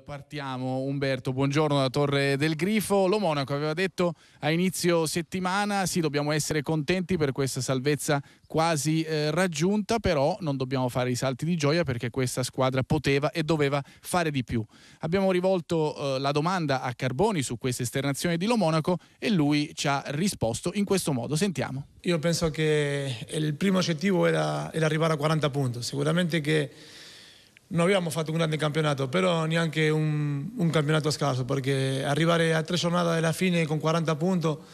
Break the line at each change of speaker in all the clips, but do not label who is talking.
partiamo Umberto, buongiorno da Torre del Grifo. Lo Monaco aveva detto a inizio settimana, sì dobbiamo essere contenti per questa salvezza quasi eh, raggiunta, però non dobbiamo fare i salti di gioia perché questa squadra poteva e doveva fare di più. Abbiamo rivolto eh, la domanda a Carboni su questa esternazione di Lo Monaco e lui ci ha risposto in questo modo. Sentiamo.
Io penso che il primo obiettivo era, era arrivare a 40 punti, sicuramente che non abbiamo fatto un grande campionato, però neanche un, un campionato scarso, perché arrivare a tre giornate dalla fine con 40, punto,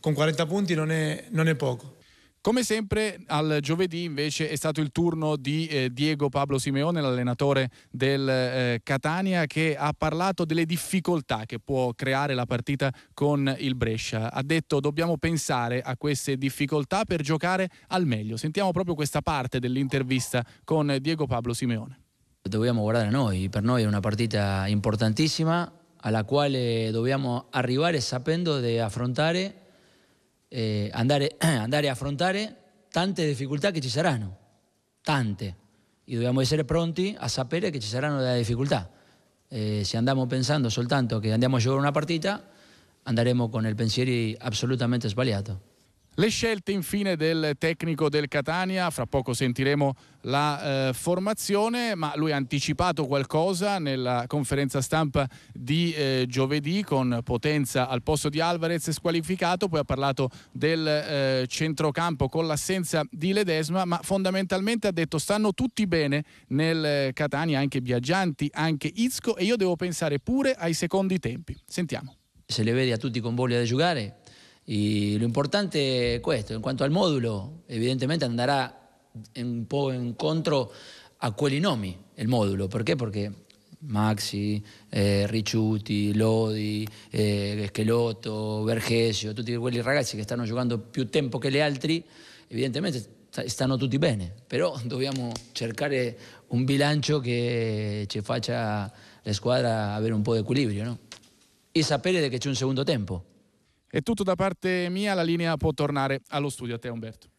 con 40 punti non è, non è poco.
Come sempre al giovedì invece è stato il turno di eh, Diego Pablo Simeone, l'allenatore del eh, Catania, che ha parlato delle difficoltà che può creare la partita con il Brescia. Ha detto dobbiamo pensare a queste difficoltà per giocare al meglio. Sentiamo proprio questa parte dell'intervista con Diego Pablo Simeone.
guardar a noi, per noi è una partita importantísima a la cual arrivare sapendo di affrontare, eh, andare, andar a afrontar tante dificultades que ci saranno, tante, y e dobbiamo ser pronti a sapere que ci saranno delle difficoltà. Eh, si pensando soltanto que andiamo a giocare una partita, andaremos con el pensiero absolutamente sbagliato.
Le scelte infine del tecnico del Catania, fra poco sentiremo la eh, formazione, ma lui ha anticipato qualcosa nella conferenza stampa di eh, giovedì con Potenza al posto di Alvarez squalificato, poi ha parlato del eh, centrocampo con l'assenza di Ledesma, ma fondamentalmente ha detto stanno tutti bene nel eh, Catania, anche Biaggianti, anche Izco e io devo pensare pure ai secondi tempi. Sentiamo. Se le vedi a tutti con voglia di giocare, Y lo importante
esto, en cuanto al módulo, evidentemente andará un poco en contra a Quelinomi, el módulo. ¿Por qué? Porque Maxi, eh, Richuti, Lodi, eh, Schelotto, Vergesio, tutti e quelli ragazzi que están jugando più tempo que los altri, evidentemente stanno tutti bene, però dobbiamo cercare eh, un bilancio che ci faccia la squadra avere un poco de equilibrio no?
saber de che c'è un segundo tempo. È tutto da parte mia, la linea può tornare allo studio. A te Umberto.